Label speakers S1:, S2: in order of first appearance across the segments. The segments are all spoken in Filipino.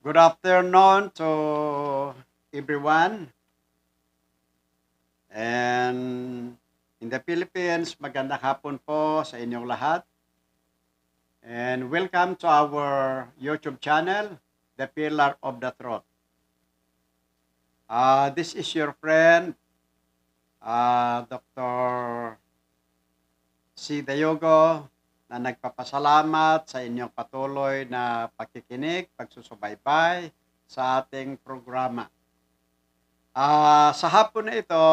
S1: Good afternoon to everyone. And in the Philippines, magandang hapon po sa inyong lahat. And welcome to our YouTube channel, The Pillar of the Throat. Uh, this is your friend, uh, Dr. C. Dayogo, na nagpapasalamat sa inyong patuloy na pakikinig, pagsusubaybay sa ating programa. Uh, sa hapon na ito,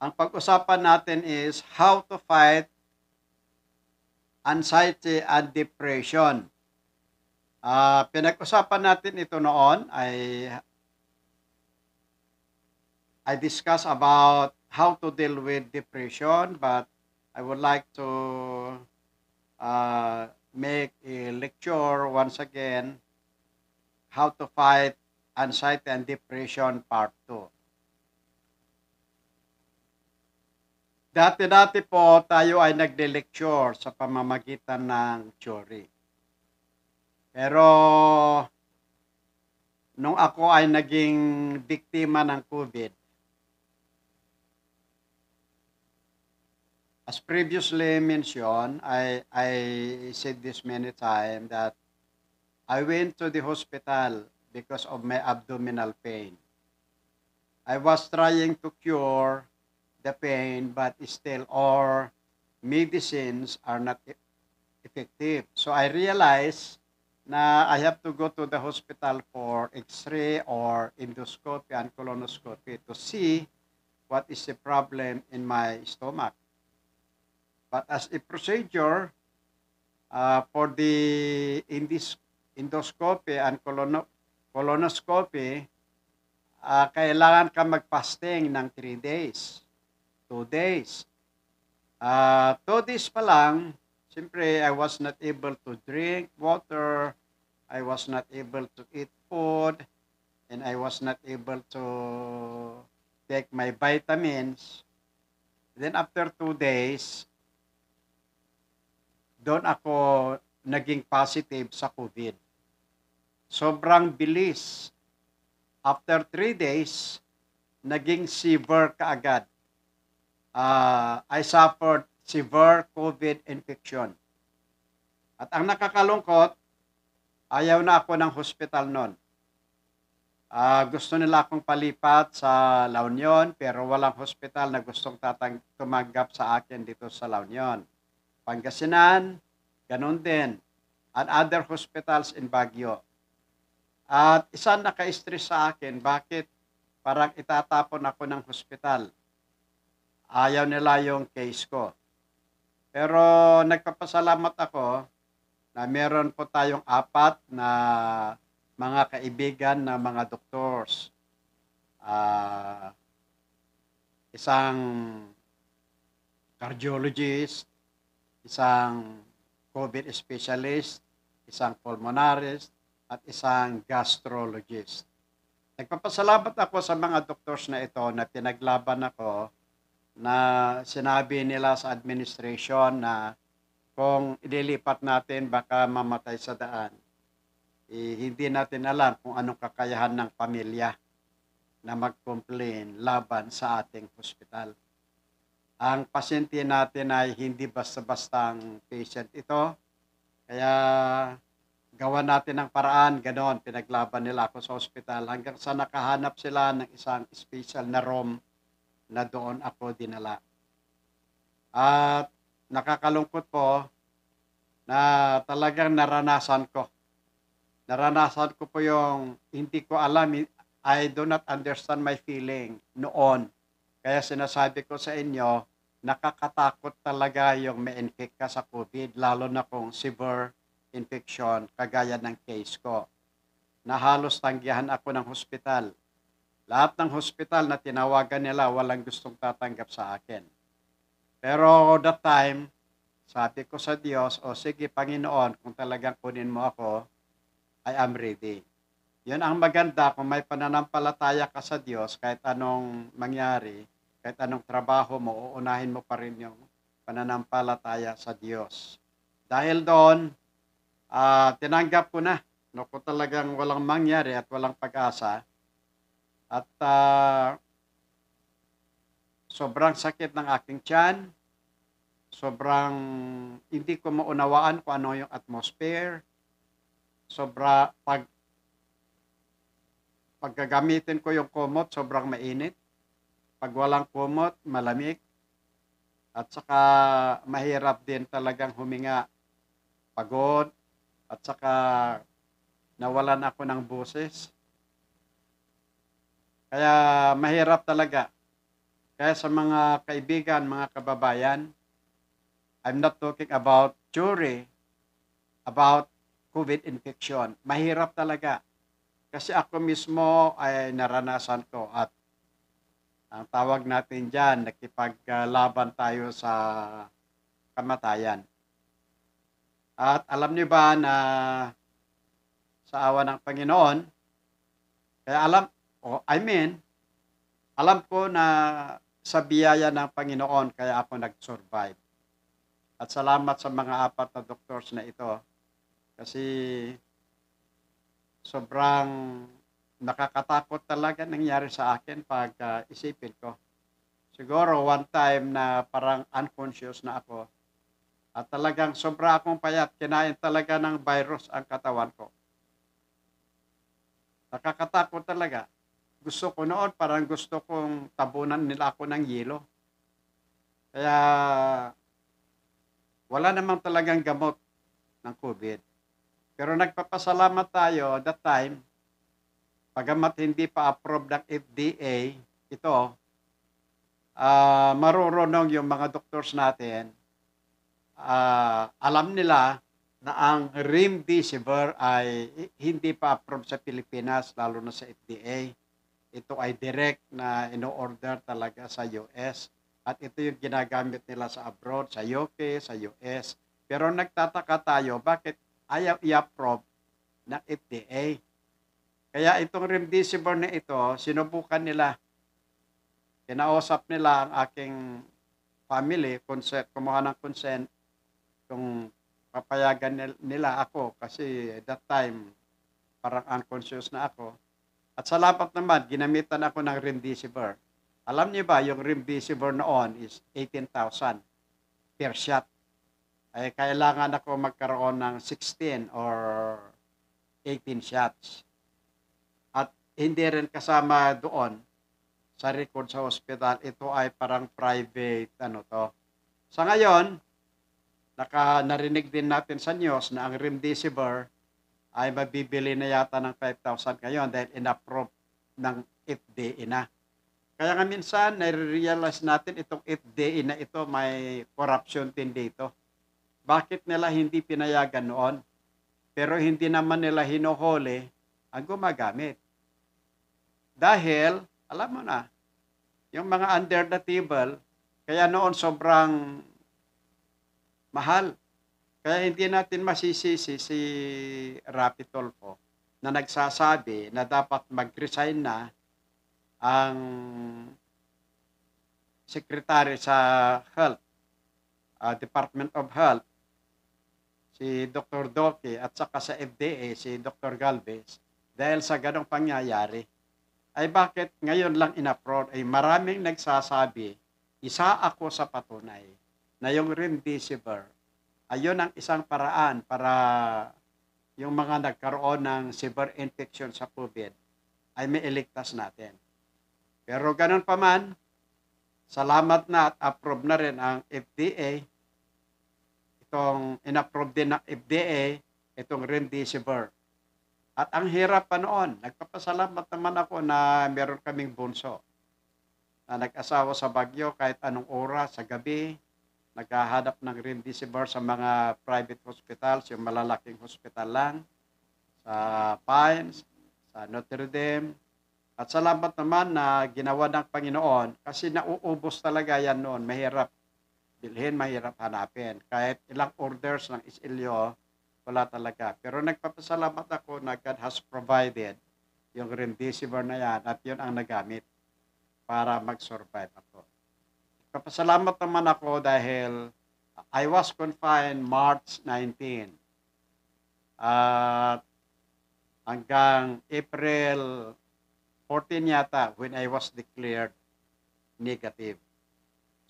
S1: ang pag-usapan natin is how to fight anxiety and depression. Uh, pinag-usapan natin ito noon ay I discuss about how to deal with depression but I would like to uh, make a lecture once again, How to Fight Anxiety and Depression Part 2. Dati-dati po tayo ay nagde-lecture sa pamamagitan ng theory. Pero nung ako ay naging biktima ng COVID, as previously mentioned, I, I said this many times that I went to the hospital because of my abdominal pain. I was trying to cure the pain, but still our medicines are not e-, effective. So I realized na I have to go to the hospital for x-ray or endoscopy and colonoscopy to see what is the problem in my stomach. But as a procedure uh, for the endos endoscopy and colono colonoscopy, uh, kailangan ka magpasting ng 3 days, 2 days. Uh, 2 days pa lang, siyempre I was not able to drink water, I was not able to eat food, and I was not able to take my vitamins. Then after 2 days, doon ako naging positive sa COVID. Sobrang bilis. After three days, naging severe kaagad. Uh, ah, I suffered severe COVID infection. At ang nakakalungkot, ayaw na ako ng hospital noon. Uh, gusto nila akong palipat sa La Union pero walang hospital na gustong tatang tumanggap sa akin dito sa La Union. Pangasinan, ganun din, at other hospitals in Baguio. At isa naka-stress sa akin, bakit parang itatapon ako ng hospital? Ayaw nila yung case ko. Pero nagpapasalamat ako na meron po tayong apat na mga kaibigan na mga doctors. Uh, ah, isang cardiologist, isang COVID specialist, isang pulmonarist, at isang gastrologist. Nagpapasalamat ako sa mga doctors na ito na pinaglaban ako na sinabi nila sa administration na kung ililipat natin baka mamatay sa daan. Eh, hindi natin alam kung anong kakayahan ng pamilya na mag-complain laban sa ating hospital ang pasyente natin ay hindi basta-basta ang patient ito. Kaya gawa natin ng paraan, ganoon, pinaglaban nila ako sa ospital hanggang sa nakahanap sila ng isang special na room na doon ako dinala. At nakakalungkot po na talagang naranasan ko. Naranasan ko po yung hindi ko alam, I do not understand my feeling noon kaya sinasabi ko sa inyo, nakakatakot talaga yung ma infect ka sa COVID, lalo na kung severe infection, kagaya ng case ko, Nahalos tanggihan ako ng hospital. Lahat ng hospital na tinawagan nila, walang gustong tatanggap sa akin. Pero that time, sabi ko sa Diyos, o sige Panginoon, kung talagang kunin mo ako, I am ready. Yun ang maganda kung may pananampalataya ka sa Diyos kahit anong mangyari, kahit anong trabaho mo, uunahin mo pa rin yung pananampalataya sa Diyos. Dahil doon, uh, tinanggap ko na no, kung talagang walang mangyari at walang pag-asa. At uh, sobrang sakit ng aking tiyan. Sobrang hindi ko maunawaan kung ano yung atmosphere. Sobra pag paggagamitin ko yung komot, sobrang mainit pag walang kumot, malamig. At saka mahirap din talagang huminga. Pagod. At saka nawalan ako ng boses. Kaya mahirap talaga. Kaya sa mga kaibigan, mga kababayan, I'm not talking about jury, about COVID infection. Mahirap talaga. Kasi ako mismo ay naranasan ko at ang tawag natin dyan, nakipaglaban tayo sa kamatayan. At alam niyo ba na sa awa ng Panginoon, kaya alam, o oh, I mean, alam ko na sa biyaya ng Panginoon kaya ako nag-survive. At salamat sa mga apat na doctors na ito kasi sobrang nakakatakot talaga nangyari sa akin pag uh, isipin ko. Siguro one time na parang unconscious na ako at talagang sobra akong payat, kinain talaga ng virus ang katawan ko. Nakakatakot talaga. Gusto ko noon, parang gusto kong tabunan nila ako ng yelo. Kaya wala namang talagang gamot ng COVID. Pero nagpapasalamat tayo that time pagamat hindi pa approved ng FDA, ito, uh, ah, marurunong yung mga doctors natin, uh, alam nila na ang remdesivir ay hindi pa approved sa Pilipinas, lalo na sa FDA. Ito ay direct na ino-order talaga sa US. At ito yung ginagamit nila sa abroad, sa UK, sa US. Pero nagtataka tayo, bakit ayaw i-approve ng FDA? Kaya itong remdesivir na ito, sinubukan nila. Kinausap nila ang aking family, consent, kumuha ng consent kung papayagan nila ako kasi that time parang unconscious na ako. At sa salamat naman, ginamitan ako ng remdesivir. Alam niyo ba, yung remdesivir noon is 18,000 per shot. Ay kailangan ako magkaroon ng 16 or 18 shots hindi rin kasama doon sa record sa ospital. Ito ay parang private ano to. Sa ngayon, naka, narinig din natin sa news na ang remdesivir ay mabibili na yata ng 5,000 ngayon dahil inapprove ng FDA na. Kaya nga minsan, nare-realize natin itong FDA na ito may corruption din dito. Bakit nila hindi pinayagan noon? Pero hindi naman nila hinuhuli ang gumagamit. Dahil, alam mo na, yung mga under the table, kaya noon sobrang mahal. Kaya hindi natin masisisi si Rapi Tolpo na nagsasabi na dapat mag-resign na ang secretary sa Health, uh, Department of Health, si Dr. Doke at saka sa FDA, si Dr. Galvez, dahil sa ganong pangyayari ay bakit ngayon lang in ay maraming nagsasabi, isa ako sa patunay na yung remdesivir, ayon ang isang paraan para yung mga nagkaroon ng severe infection sa COVID ay may iligtas natin. Pero ganun pa man, salamat na at approve na rin ang FDA. Itong inapprove din ng FDA, itong remdesivir. At ang hirap pa noon, nagpapasalamat naman ako na meron kaming bunso na nag-asawa sa Bagyo kahit anong oras, sa gabi, naghahanap ng rim sa mga private hospitals, yung malalaking hospital lang, sa Pines, sa Notre Dame. At salamat naman na ginawa ng Panginoon kasi nauubos talaga yan noon. Mahirap bilhin, mahirap hanapin. Kahit ilang orders ng isilyo, wala talaga. Pero nagpapasalamat ako na God has provided yung remdesivir na yan at yun ang nagamit para mag-survive ako. Nagpapasalamat naman ako dahil I was confined March 19. At uh, hanggang April 14 yata when I was declared negative.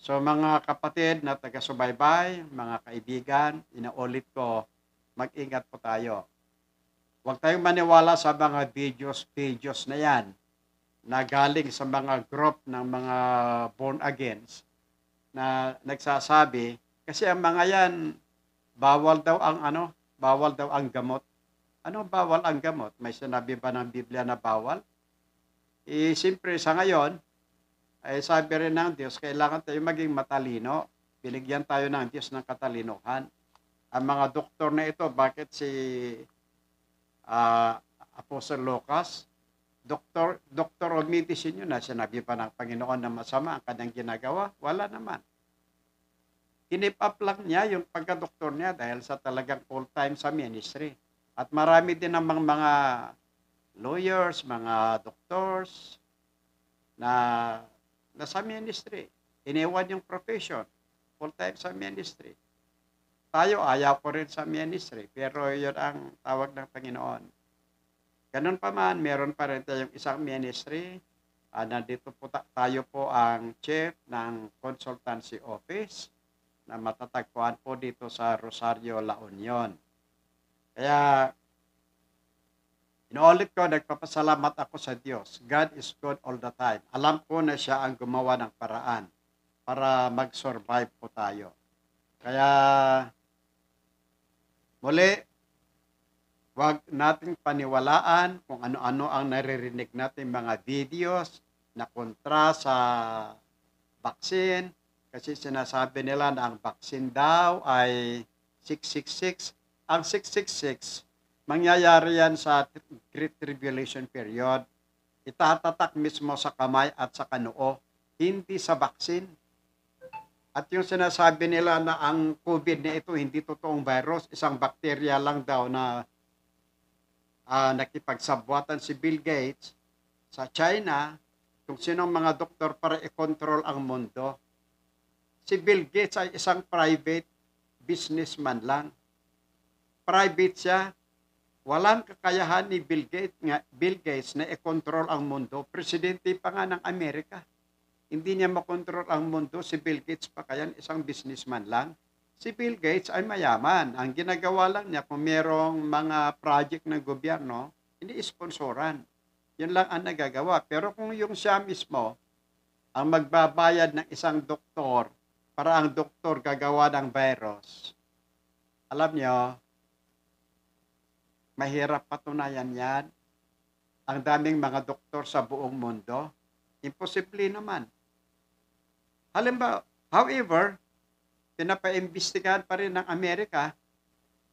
S1: So mga kapatid na taga-subaybay, mga kaibigan, inaulit ko mag-ingat po tayo. Huwag tayong maniwala sa mga videos-videos na yan na galing sa mga group ng mga born against na nagsasabi kasi ang mga yan bawal daw ang ano, bawal daw ang gamot. Ano bawal ang gamot? May sinabi ba ng Biblia na bawal? Eh, siyempre sa ngayon, ay eh, sabi rin ng Diyos, kailangan tayo maging matalino. Binigyan tayo ng Diyos ng katalinuhan ang mga doktor na ito, bakit si uh, Apostle Lucas, doktor, doktor of medicine yun na sinabi pa ng Panginoon na masama ang kanyang ginagawa, wala naman. inip up lang niya yung pagka-doktor niya dahil sa talagang full-time sa ministry. At marami din namang mga lawyers, mga doctors na nasa ministry. Iniwan yung profession, full-time sa ministry. Tayo ayaw ko rin sa ministry, pero yun ang tawag ng Panginoon. Ganun pa man, meron pa rin tayong isang ministry. Uh, ah, nandito po ta- tayo po ang chief ng consultancy office na matatagpuan po dito sa Rosario, La Union. Kaya, inuulit ko, nagpapasalamat ako sa Diyos. God is good all the time. Alam ko na siya ang gumawa ng paraan para mag-survive po tayo. Kaya Huli, wag nating paniwalaan kung ano-ano ang naririnig natin mga videos na kontra sa vaccine kasi sinasabi nila na ang vaccine daw ay 666. Ang 666, mangyayari yan sa Great Tribulation Period. Itatatak mismo sa kamay at sa kanoo, hindi sa vaccine. At yung sinasabi nila na ang COVID na ito hindi totoong virus, isang bakterya lang daw na uh, ah, nakipagsabwatan si Bill Gates sa China kung sinong mga doktor para i-control ang mundo. Si Bill Gates ay isang private businessman lang. Private siya, walang kakayahan ni Bill Gates, Bill Gates na i-control ang mundo. Presidente pa nga ng Amerika. Hindi niya makontrol ang mundo. Si Bill Gates pa kayan isang businessman lang. Si Bill Gates ay mayaman. Ang ginagawa lang niya kung merong mga project ng gobyerno, hindi isponsoran. Yun lang ang nagagawa. Pero kung yung siya mismo ang magbabayad ng isang doktor para ang doktor gagawa ng virus, alam niyo, mahirap patunayan yan. Ang daming mga doktor sa buong mundo, imposible naman. Halimbawa, however, pinapaimbestigahan pa rin ng Amerika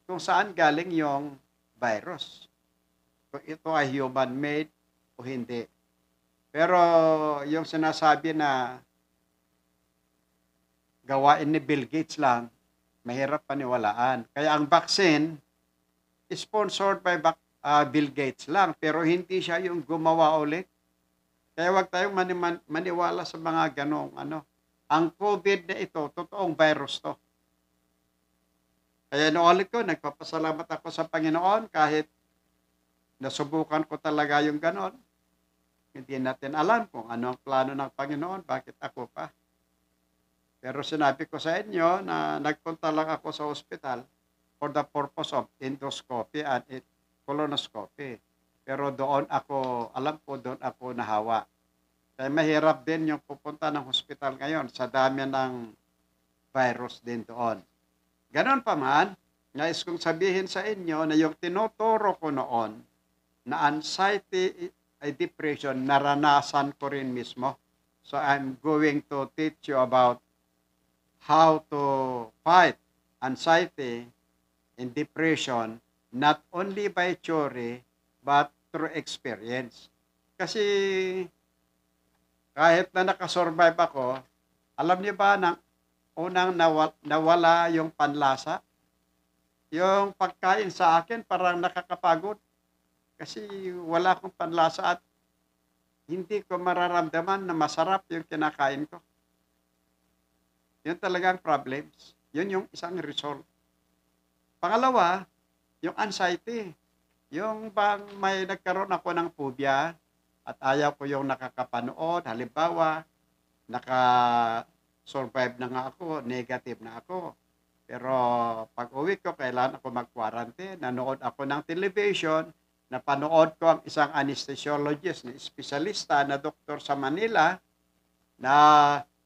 S1: kung saan galing yung virus. Kung ito ay human-made o hindi. Pero yung sinasabi na gawain ni Bill Gates lang, mahirap paniwalaan. Kaya ang vaccine, sponsored by uh, Bill Gates lang, pero hindi siya yung gumawa ulit. Kaya wag tayong maniman, maniwala sa mga ganong ano, ang COVID na ito, totoong virus to. Kaya inuulit ko, nagpapasalamat ako sa Panginoon kahit nasubukan ko talaga yung ganon. Hindi natin alam kung ano ang plano ng Panginoon, bakit ako pa. Pero sinabi ko sa inyo na nagpunta lang ako sa hospital for the purpose of endoscopy and colonoscopy. Pero doon ako, alam ko doon ako nahawa kaya eh, mahirap din yung pupunta ng hospital ngayon sa dami ng virus din doon. Ganon pa man, nais kong sabihin sa inyo na yung tinuturo ko noon na anxiety ay eh, depression, naranasan ko rin mismo. So I'm going to teach you about how to fight anxiety and depression not only by theory but through experience. Kasi kahit na nakasurvive ako, alam niyo ba na unang nawala, nawala yung panlasa? Yung pagkain sa akin parang nakakapagod kasi wala akong panlasa at hindi ko mararamdaman na masarap yung kinakain ko. Yun talagang problems. Yun yung isang result. Pangalawa, yung anxiety. Yung bang may nagkaroon ako ng phobia, at ayaw ko yung nakakapanood. Halimbawa, naka-survive na nga ako, negative na ako. Pero pag uwi ko, kailan ako mag-quarantine. Nanood ako ng television, napanood ko ang isang anesthesiologist, na espesyalista na doktor sa Manila, na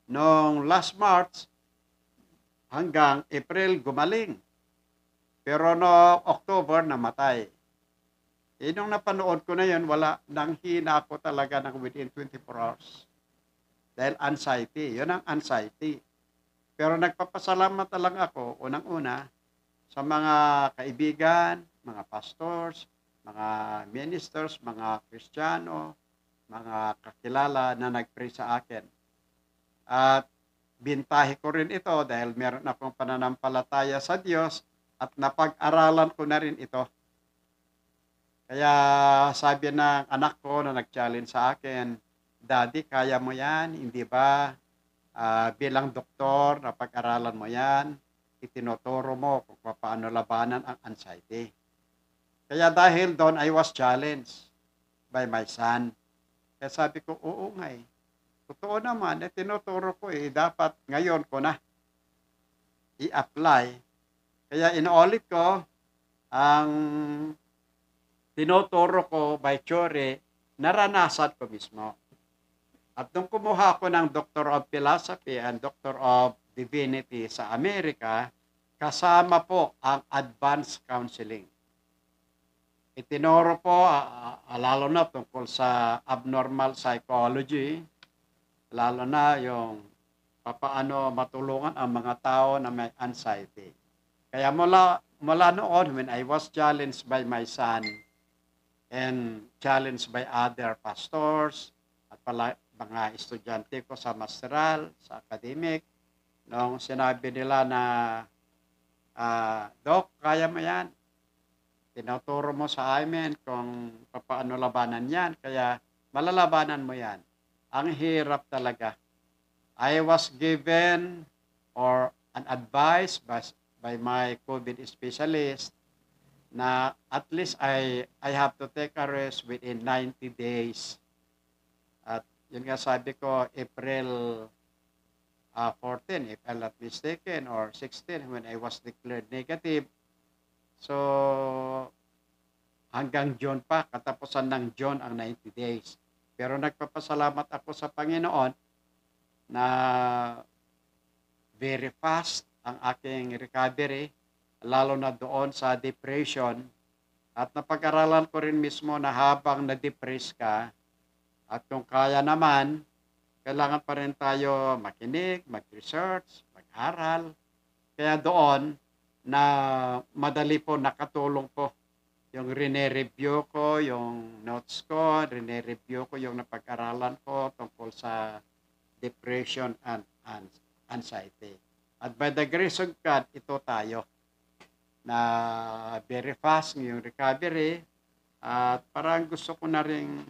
S1: noong last March hanggang April gumaling. Pero no October namatay. Eh, nung napanood ko na yun, wala, nanghina ako talaga ng within 24 hours. Dahil anxiety, yun ang anxiety. Pero nagpapasalamat lang ako, unang-una, sa mga kaibigan, mga pastors, mga ministers, mga kristyano, mga kakilala na nagpray sa akin. At bintahe ko rin ito dahil meron akong pananampalataya sa Diyos at napag-aralan ko na rin ito kaya sabi ng anak ko na nag-challenge sa akin, Daddy, kaya mo yan, hindi ba? Uh, bilang doktor, napag-aralan mo yan, itinuturo mo kung paano labanan ang anxiety. Kaya dahil doon, I was challenged by my son. Kaya sabi ko, oo nga eh. Totoo naman, eh, tinuturo ko eh, dapat ngayon ko na i-apply. Kaya inuulit ko ang tinuturo ko by Chore, naranasan ko mismo. At nung kumuha ko ng Doctor of Philosophy and Doctor of Divinity sa Amerika, kasama po ang advanced counseling. Itinoro po, uh, lalo na tungkol sa abnormal psychology, lalo na yung papaano matulungan ang mga tao na may anxiety. Kaya mula, mula noon, when I was challenged by my son, and challenged by other pastors at pala, mga estudyante ko sa masteral, sa academic, nung sinabi nila na, uh, ah, Doc, kaya mo yan. Tinuturo mo sa amin kung paano labanan yan, kaya malalabanan mo yan. Ang hirap talaga. I was given or an advice by, by my COVID specialist na at least I, I have to take a rest within 90 days. At yun nga sabi ko, April uh, ah, 14, if I'm not mistaken, or 16 when I was declared negative. So, hanggang June pa, katapusan ng June ang 90 days. Pero nagpapasalamat ako sa Panginoon na very fast ang aking recovery lalo na doon sa depression. At napag-aralan ko rin mismo na habang na-depress ka, at kung kaya naman, kailangan pa rin tayo makinig, mag-research, mag-aral. Kaya doon na madali po nakatulong po yung rine-review ko, yung notes ko, rine-review ko yung napag-aralan ko tungkol sa depression and anxiety. At by the grace of God, ito tayo na very fast ng yung recovery at parang gusto ko na rin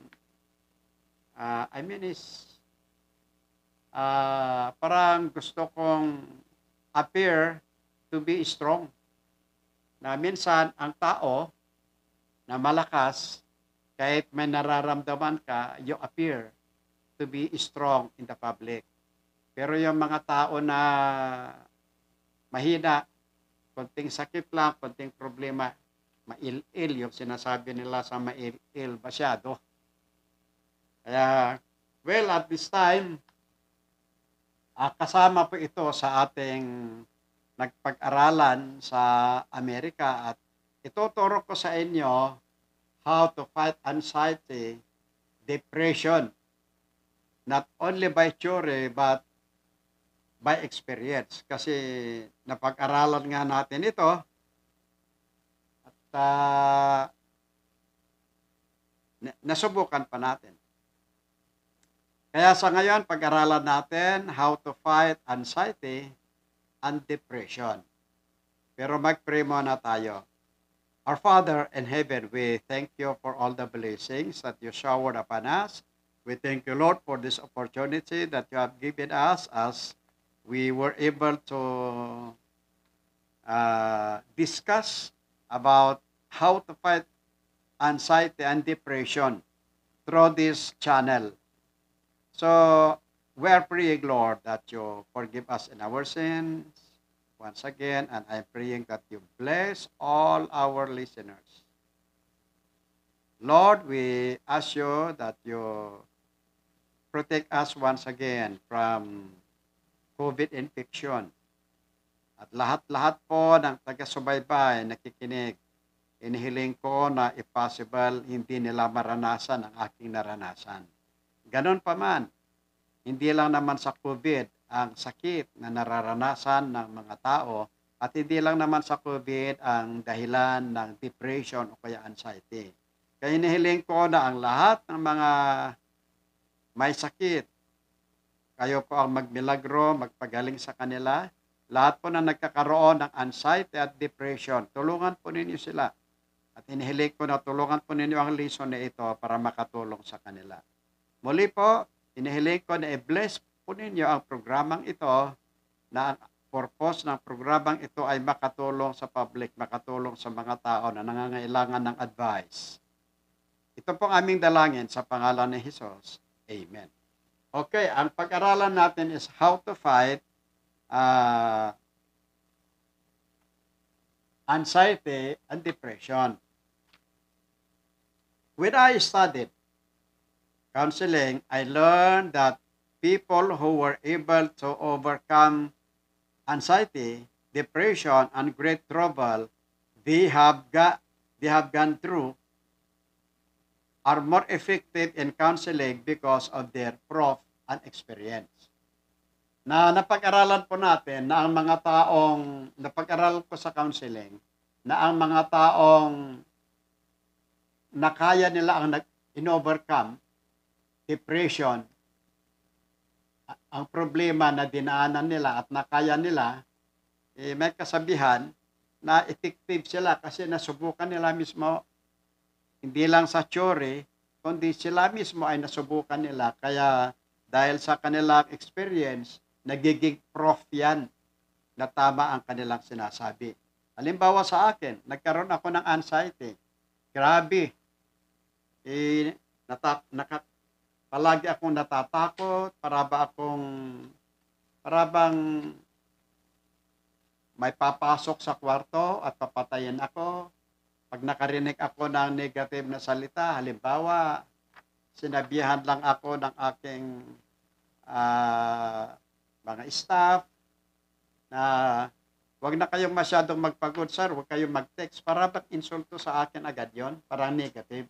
S1: uh, I mean is uh, parang gusto kong appear to be strong na minsan ang tao na malakas kahit may nararamdaman ka you appear to be strong in the public pero yung mga tao na mahina konting sakit lang, konting problema, mail-il yung sinasabi nila sa mail-il basyado. Kaya, well, at this time, uh, kasama po ito sa ating nagpag-aralan sa Amerika at ituturo ko sa inyo how to fight anxiety, depression, not only by theory but by experience kasi napag-aralan nga natin ito at uh, nasubukan pa natin. Kaya sa ngayon, pag-aralan natin how to fight anxiety and depression. Pero mag-pray muna tayo. Our Father in heaven, we thank you for all the blessings that you showered upon us. We thank you, Lord, for this opportunity that you have given us as we were able to uh, discuss about how to fight anxiety and depression through this channel. So we are praying, Lord, that you forgive us in our sins once again, and I'm praying that you bless all our listeners. Lord, we ask you that you protect us once again from COVID infection. At lahat-lahat po ng taga-subaybay nakikinig, inihiling ko na if possible, hindi nila maranasan ang aking naranasan. Ganon pa man, hindi lang naman sa COVID ang sakit na nararanasan ng mga tao at hindi lang naman sa COVID ang dahilan ng depression o kaya anxiety. Kaya inihiling ko na ang lahat ng mga may sakit kayo po ang magmilagro, magpagaling sa kanila. Lahat po na nagkakaroon ng anxiety at depression, tulungan po ninyo sila. At hinihilig ko na tulungan po ninyo ang lesson na ito para makatulong sa kanila. Muli po, hinihilig ko na i-bless po ninyo ang programang ito na ang purpose ng programang ito ay makatulong sa public, makatulong sa mga tao na nangangailangan ng advice. Ito pong aming dalangin sa pangalan ni Jesus. Amen. Okay, ang pag-aralan natin is how to fight uh, anxiety and depression. When I studied counseling, I learned that people who were able to overcome anxiety, depression, and great trouble they have got they have gone through are more effective in counseling because of their prof and experience. Na napag-aralan po natin na ang mga taong, napag-aralan ko sa counseling, na ang mga taong nakaya nila ang nag overcome depression, ang problema na dinaanan nila at nakaya nila, eh, may kasabihan na effective sila kasi nasubukan nila mismo hindi lang sa theory, kundi sila mismo ay nasubukan nila. Kaya dahil sa kanilang experience, nagiging prof yan na tama ang kanilang sinasabi. Halimbawa sa akin, nagkaroon ako ng anxiety. Grabe. Eh, natap, naka, palagi akong natatakot, para ba akong, para bang may papasok sa kwarto at papatayin ako. Pag nakarinig ako ng negative na salita, halimbawa, sinabihan lang ako ng aking uh, mga staff na wag na kayong masyadong magpagod, sir. Wag kayong mag-text. Para ba't insulto sa akin agad yon Para negative.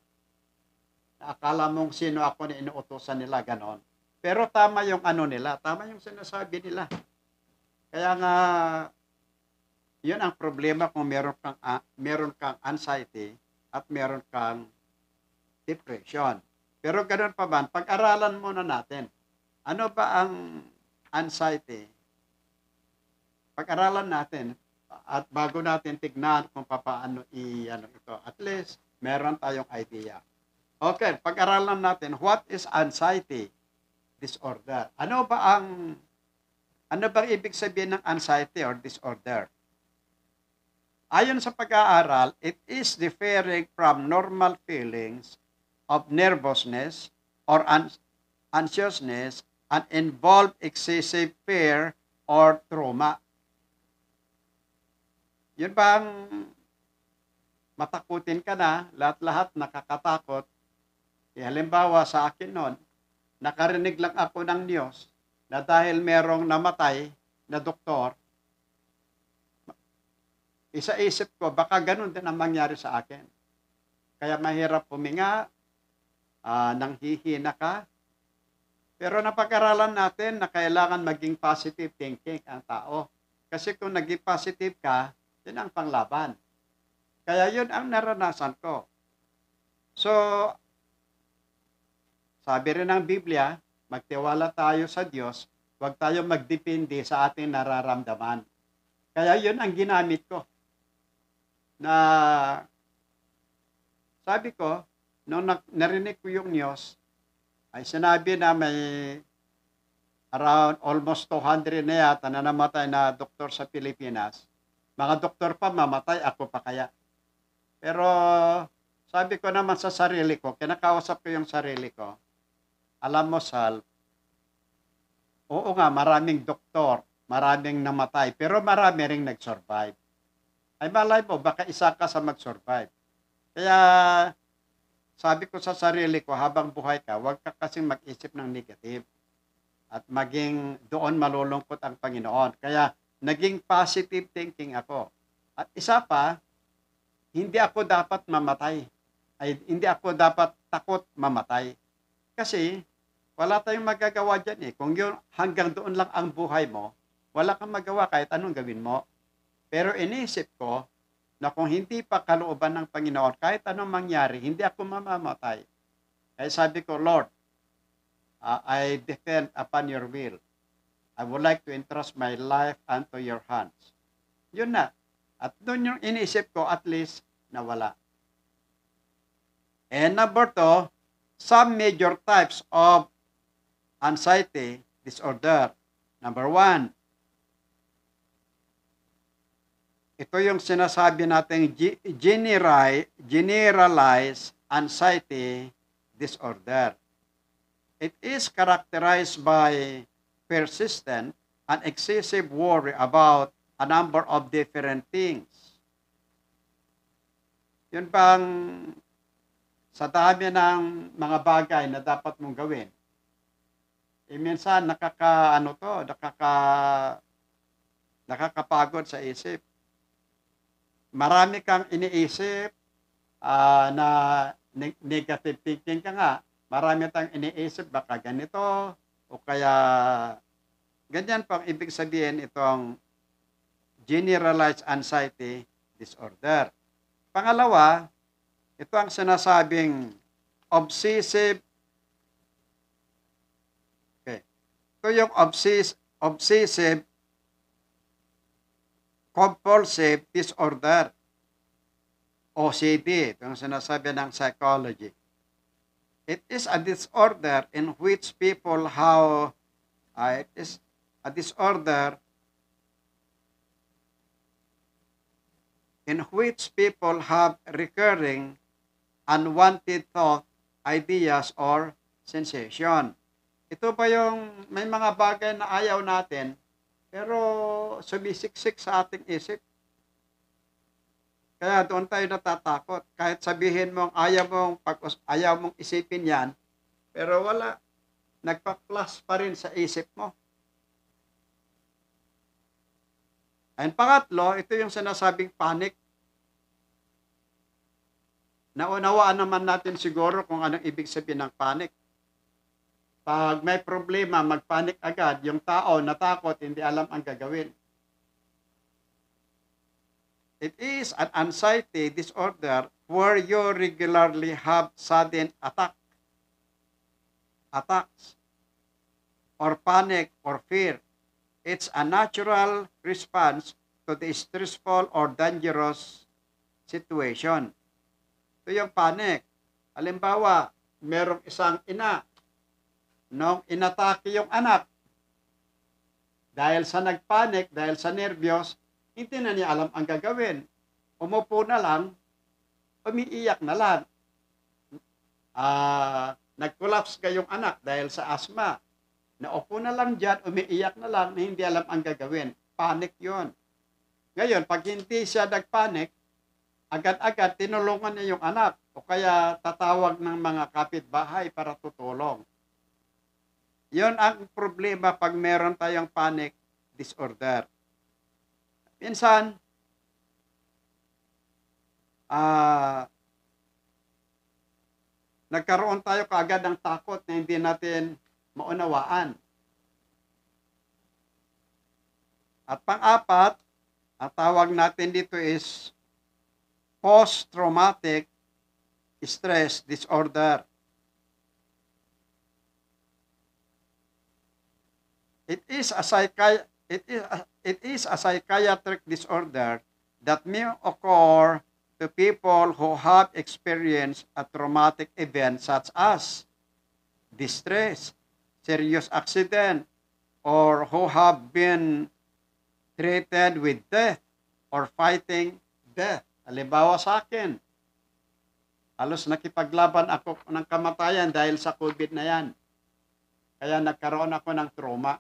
S1: Akala mong sino ako na inuutosan nila, ganon. Pero tama yung ano nila. Tama yung sinasabi nila. Kaya nga, yun ang problema kung meron kang, uh, meron kang anxiety at meron kang depression. Pero ganoon pa man, pag-aralan muna natin. Ano ba ang anxiety? Pag-aralan natin at bago natin tignan kung paano i ano ito. At least meron tayong idea. Okay, pag-aralan natin what is anxiety disorder. Ano ba ang ano bang ibig sabihin ng anxiety or disorder? Ayon sa pag-aaral, it is differing from normal feelings of nervousness or anxiousness and involve excessive fear or trauma. Yun bang matakutin ka na, lahat-lahat nakakatakot. E halimbawa sa akin noon, nakarinig lang ako ng news na dahil merong namatay na doktor, isa-isip ko, baka ganun din ang mangyari sa akin. Kaya mahirap puminga, uh, ah, nang hihina ka. Pero napag-aralan natin na kailangan maging positive thinking ang tao. Kasi kung naging positive ka, yun ang panglaban. Kaya yun ang naranasan ko. So, sabi rin ng Biblia, magtiwala tayo sa Diyos, huwag tayo magdepende sa ating nararamdaman. Kaya yun ang ginamit ko na sabi ko, nung narinig ko yung news, ay sinabi na may around almost 200 na yata na namatay na doktor sa Pilipinas. Mga doktor pa mamatay, ako pa kaya. Pero sabi ko naman sa sarili ko, kinakausap ko yung sarili ko, alam mo Sal, oo nga, maraming doktor, maraming namatay, pero marami ring nag-survive ay malay mo, baka isa ka sa mag-survive. Kaya, sabi ko sa sarili ko, habang buhay ka, huwag ka kasing mag-isip ng negative. At maging doon malulungkot ang Panginoon. Kaya, naging positive thinking ako. At isa pa, hindi ako dapat mamatay. Ay, hindi ako dapat takot mamatay. Kasi, wala tayong magagawa dyan eh. Kung yun, hanggang doon lang ang buhay mo, wala kang magawa kahit anong gawin mo. Pero inisip ko na kung hindi pa kalooban ng Panginoon, kahit anong mangyari, hindi ako mamamatay. Kaya sabi ko, Lord, uh, I depend upon your will. I would like to entrust my life unto your hands. Yun na. At doon yung inisip ko, at least, nawala. And number two, some major types of anxiety disorder. Number one, Ito yung sinasabi nating generalized anxiety disorder. It is characterized by persistent and excessive worry about a number of different things. Yun bang sa dami ng mga bagay na dapat mong gawin, eh minsan nakaka ano to, nakaka nakakapagod sa isip marami kang iniisip uh, na negative thinking ka nga, marami tang iniisip baka ganito o kaya ganyan pang ibig sabihin itong generalized anxiety disorder. Pangalawa, ito ang sinasabing obsessive Okay. Ito yung obsess, obsessive compulsive disorder. OCD, ito ang sinasabi ng psychology. It is a disorder in which people have, uh, it is a disorder in which people have recurring unwanted thought, ideas, or sensation. Ito pa yung may mga bagay na ayaw natin pero sumisiksik sa ating isip. Kaya doon tayo natatakot. Kahit sabihin mong ayaw mong, pag, ayaw mong isipin yan, pero wala. Nagpa-plus pa rin sa isip mo. And pangatlo, ito yung sinasabing panic. Naunawaan naman natin siguro kung anong ibig sabihin ng panic. Pag may problema, magpanik agad. Yung tao natakot, hindi alam ang gagawin. It is an anxiety disorder where you regularly have sudden attack, attacks, or panic or fear. It's a natural response to the stressful or dangerous situation. Ito yung panic. Halimbawa, merong isang ina nung inatake yung anak. Dahil sa nagpanik, dahil sa nervyos, hindi na niya alam ang gagawin. Umupo na lang, umiiyak na lang. Uh, ah, nag-collapse kayong anak dahil sa asma. Naupo na lang dyan, umiiyak na lang, na hindi alam ang gagawin. Panic yon. Ngayon, pag hindi siya nagpanic, agad-agad tinulungan niya yung anak o kaya tatawag ng mga kapitbahay para tutulong. Yon ang problema pag meron tayong panic disorder. Minsan, ah, uh, nagkaroon tayo kaagad ng takot na hindi natin maunawaan. At pang-apat, ang tawag natin dito is post-traumatic stress disorder. It is a psychi it is a, it is a psychiatric disorder that may occur to people who have experienced a traumatic event such as distress, serious accident, or who have been threatened with death or fighting death. Halimbawa sa akin, halos nakipaglaban ako ng kamatayan dahil sa COVID na yan. Kaya nagkaroon ako ng trauma.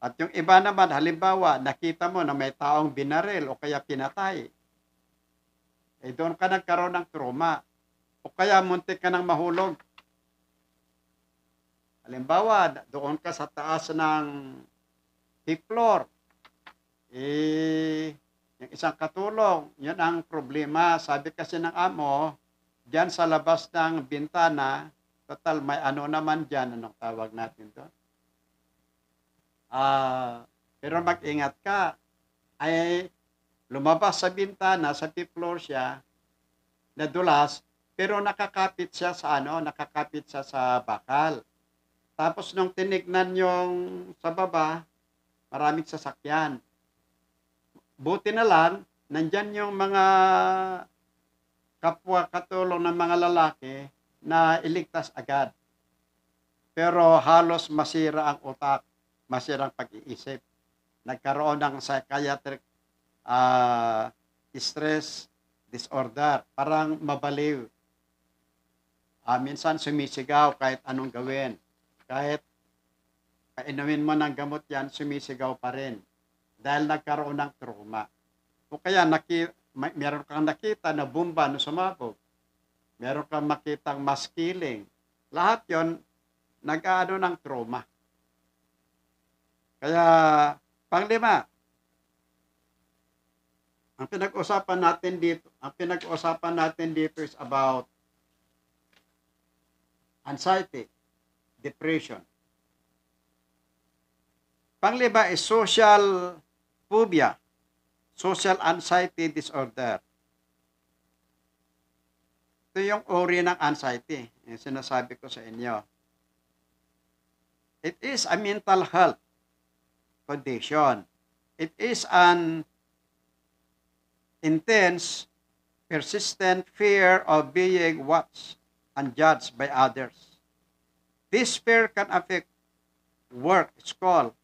S1: At yung iba naman, halimbawa, nakita mo na may taong binaril o kaya pinatay, eh doon ka nagkaroon ng trauma. O kaya muntik ka ng mahulog. Halimbawa, doon ka sa taas ng fifth floor. Eh, yung isang katulong, yun ang problema. Sabi kasi ng amo, dyan sa labas ng bintana, total may ano naman dyan, anong tawag natin doon? Uh, pero mag-ingat ka. Ay, lumabas sa bintana, sa fifth floor siya, nadulas, pero nakakapit siya sa ano, nakakapit siya sa bakal. Tapos nung tinignan yung sa baba, maraming sasakyan. Buti na lang, nandyan yung mga kapwa katulong ng mga lalaki na iligtas agad. Pero halos masira ang utak masirang pag-iisip. Nagkaroon ng psychiatric uh, stress disorder, parang mabaliw. Uh, minsan sumisigaw kahit anong gawin. Kahit inumin mo ng gamot yan, sumisigaw pa rin dahil nagkaroon ng trauma. O kaya naki, may, meron kang nakita na bumba na sumabog. Meron kang makitang mass killing. Lahat yon nag-ano ng trauma. Kaya, panglima, ang pinag-usapan natin dito, ang pinag-usapan natin dito is about anxiety, depression. Panglima is social phobia, social anxiety disorder. Ito yung ori ng anxiety, yung sinasabi ko sa inyo. It is a mental health condition. It is an intense, persistent fear of being watched and judged by others. This fear can affect work, school,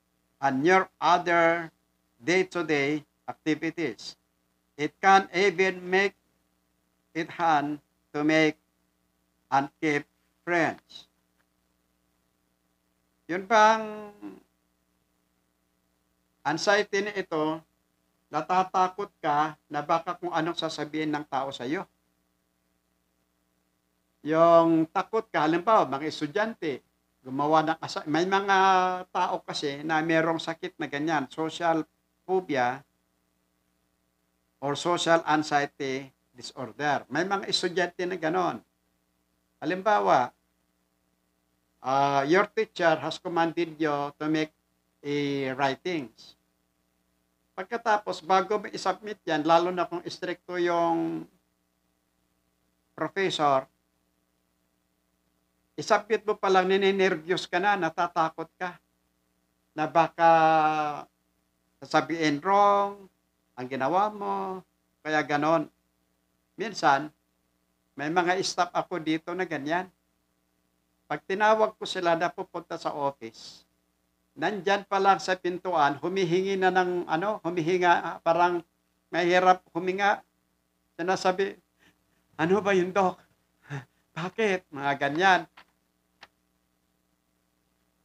S1: and your other day-to-day activities. It can even make it hard to make and keep friends. Yun bang Anxiety na ito, natatakot ka na baka kung anong sasabihin ng tao sa iyo. Yung takot ka, halimbawa, mga estudyante, gumawa ng asa- may mga tao kasi na merong sakit na ganyan, social phobia or social anxiety disorder. May mga estudyante na ganon. Halimbawa, uh, your teacher has commanded you to make a writings. Pagkatapos, bago mo isubmit yan, lalo na kung stricto yung professor, isubmit mo palang nininervyos ka na, natatakot ka na baka sasabihin wrong ang ginawa mo, kaya ganon. Minsan, may mga staff ako dito na ganyan. Pag tinawag ko sila na pupunta sa office, nandyan pa lang sa pintuan, humihingi na ng ano, humihinga, ah, parang mahirap huminga. Sinasabi, ano ba yun, Dok? Bakit? Mga ganyan.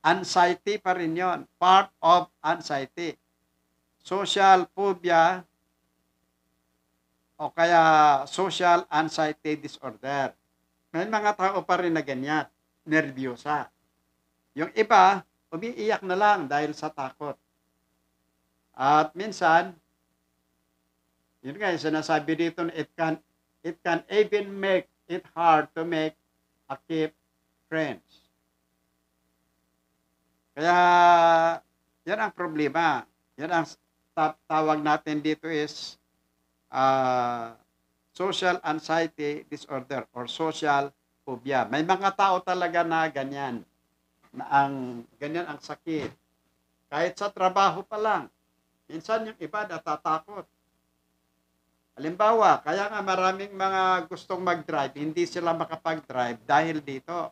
S1: Anxiety pa rin yun. Part of anxiety. Social phobia o kaya social anxiety disorder. May mga tao pa rin na ganyan. Nervyosa. Yung iba, umiiyak na lang dahil sa takot. At minsan, yun nga yung sinasabi dito, it can, it can even make it hard to make a keep friends. Kaya, yan ang problema. Yan ang tawag natin dito is uh, social anxiety disorder or social phobia. May mga tao talaga na ganyan na ang ganyan ang sakit. Kahit sa trabaho pa lang. Minsan yung iba natatakot. Halimbawa, kaya nga maraming mga gustong mag-drive, hindi sila makapag-drive dahil dito.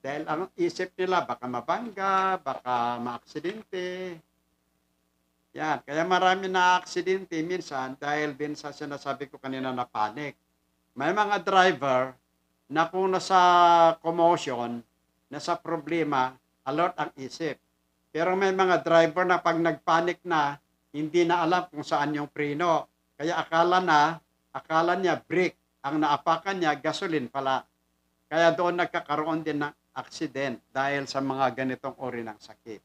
S1: Dahil ang isip nila, baka mabangga, baka maaksidente. Yan, kaya marami na aksidente minsan dahil din sa sinasabi ko kanina na panic. May mga driver na kung nasa commotion, na sa problema, alert ang isip. Pero may mga driver na pag nagpanik na, hindi na alam kung saan yung preno. Kaya akala na, akala niya brake. Ang naapakan niya, gasolin pala. Kaya doon nagkakaroon din ng accident dahil sa mga ganitong ori ng sakit.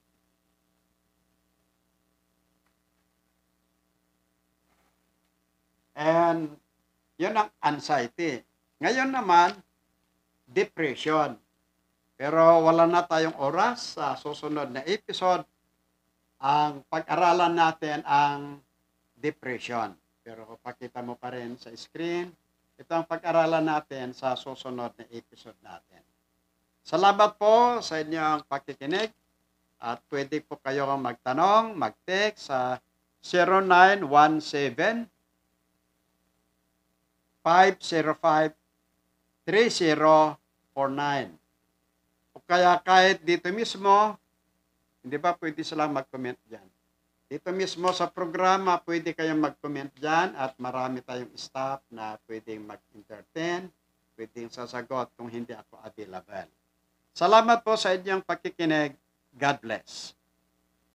S1: And yun ang anxiety. Ngayon naman, depression. Pero wala na tayong oras sa susunod na episode. Ang pag-aralan natin ang depression. Pero pakita mo pa rin sa screen. Ito ang pag-aralan natin sa susunod na episode natin. Salamat po sa inyong pakikinig. At pwede po kayo magtanong, mag-text sa 0917 505 3049. Kaya kahit dito mismo, hindi ba pwede silang mag-comment dyan? Dito mismo sa programa, pwede kayong mag-comment dyan at marami tayong staff na pwedeng mag-entertain, pwedeng sasagot kung hindi ako available. Salamat po sa inyong pakikinig. God bless.